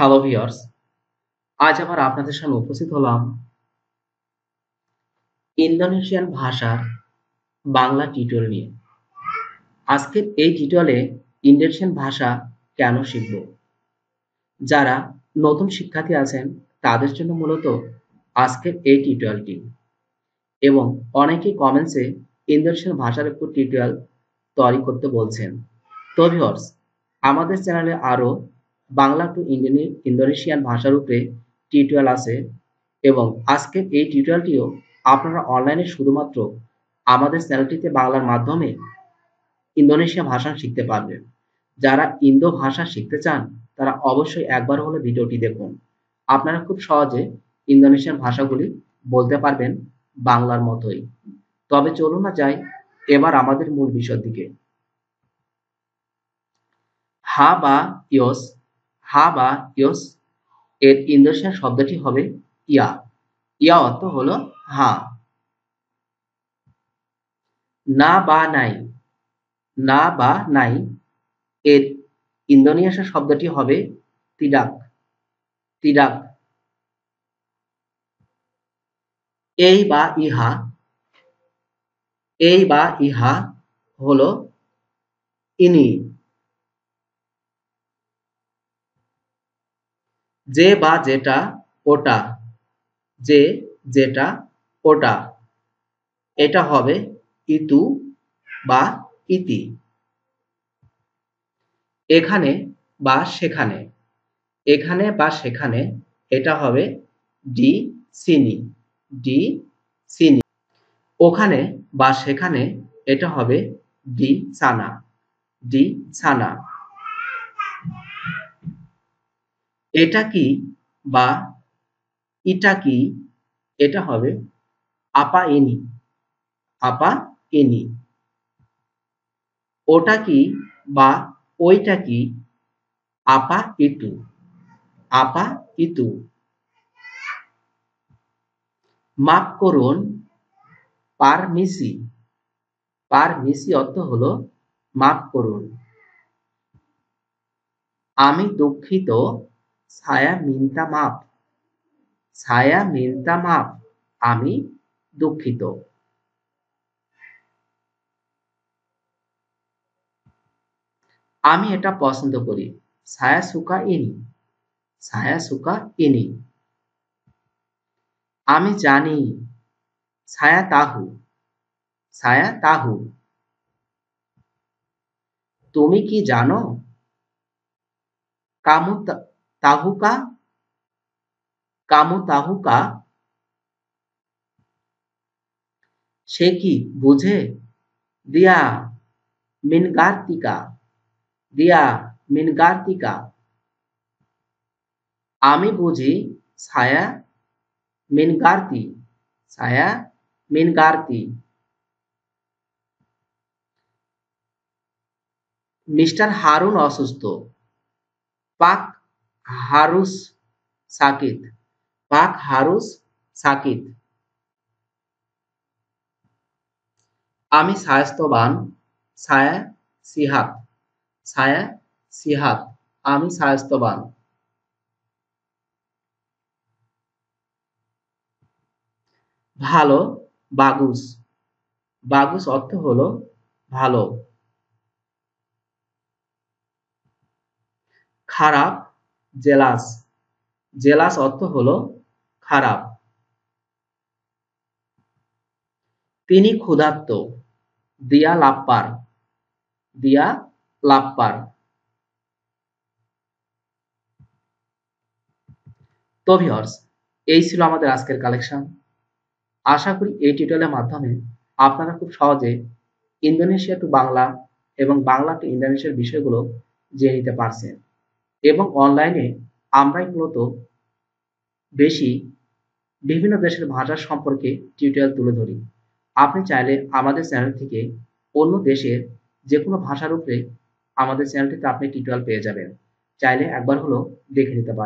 hello viewers আজ আবার আপনাদের সামনে উপস্থিত হলাম ইন্দোনেশিয়ান ভাষার বাংলা টিউটোরিয়াল নিয়ে আজকের এই টিউটোরিয়ালে ইন্দোনেশিয়ান ভাষা কেন শিখব যারা নতুন শিক্ষার্থী আছেন তাদের জন্য মূলত আজকের এই টিউটোরিয়ালটি এবং অনেকে কমেন্টসে ইন্দোনেশিয়ান ভাষার উপর টিউটোরিয়াল তৈরি করতে বলছেন তো ভিওর্স আমাদের চ্যানেলে আরও বাংলা টু ইন্ডিয়ান ইন্দোনেশিয়ান ভাষার উপরে টিউটোরিয়াল আছে এবং আজকে এই টিউটোরিয়ালটিও আপনারা অনলাইনে শুধুমাত্র আমাদের চ্যানেলটিতে বাংলার মাধ্যমে ইন্দোনেশিয়া ভাষা শিখতে পারবেন যারা ইন্দো ভাষা শিখতে চান তারা অবশ্যই একবার হলে ভিডিওটি দেখুন আপনারা খুব সহজে ইন্দোনেশিয়ান ভাষাগুলি বলতে পারবেন বাংলার মতোই তবে চলুন না যাই এবার আমাদের মূল বিষয়ের দিকে হা বা ইয়স হা বা ইয়স এর ইন্দোনেশিয়ান শব্দটি হবে ইয়া ইয়া অর্থ হলো হা না বা নাই না বা নাই এর ইন্দোনেশিয়ান শব্দটি হবে তিডাক তিডাক এই বা ইহা এই বা ইহা হলো ইনি যে বা যেটা ওটা যে যেটা ওটা এটা হবে ইতু বা ইতি এখানে বা সেখানে এখানে বা সেখানে এটা হবে ডি সিনি ডি সিনি ওখানে বা সেখানে এটা হবে ডি সানা ডি সানা এটা কি বা ইটা কি এটা হবে আপা এনি আপা এনি ওটা কি বা ওইটা কি আপা ইটু আপা ইতু মাফ করুন পারমিসি পারমিসি অর্থ হলো মাফ করুন আমি দুঃখিত ছায়া মিনতা মাপ ছায়া মিনতা মাপ আমি দুঃখিত আমি এটা পছন্দ করি ছায়া সুকা ইনি ছায়া সুকা ইনি আমি জানি ছায়া তাহু ছায়া তাহু তুমি কি জানো কামু ताहू का कामो ताहू का से कि बुझे दिया मिनगार्तिका दिया मिनगार्तिका आमी बुझी छाया मिनगार्ती छाया मिनगार्ती मिस्टर हारून असुस्थ पाक হারুস সাকিত পাক হারুস সাকিত আমি স্বাস্থ্যবান সায়া সিহাত সায়া সিহাত আমি স্বাস্থ্যবান ভালো বাগুস বাগুস অর্থ হলো ভালো খারাপ জেলাস জেলাস অর্থ হলো খারাপ তিনি ক্ষুধার্ত দিয়া লাপ্পার দিয়া লাপ্পার তো ভিওর্স এই ছিল আমাদের আজকের কালেকশন আশা করি এই টিউটোরিয়ালের মাধ্যমে আপনারা খুব সহজে ইন্দোনেশিয়া টু বাংলা এবং বাংলা টু ইন্দোনেশিয়ার বিষয়গুলো জেনে নিতে পারছেন এবং অনলাইনে আমরাই মূলত বেশি বিভিন্ন দেশের ভাষা সম্পর্কে টিউটোরিয়াল তুলে ধরি আপনি চাইলে আমাদের চ্যানেল থেকে অন্য দেশের যে কোনো ভাষার উপরে আমাদের চ্যানেলটিতে আপনি টিউটোরিয়াল পেয়ে যাবেন চাইলে একবার হলেও দেখে নিতে পারেন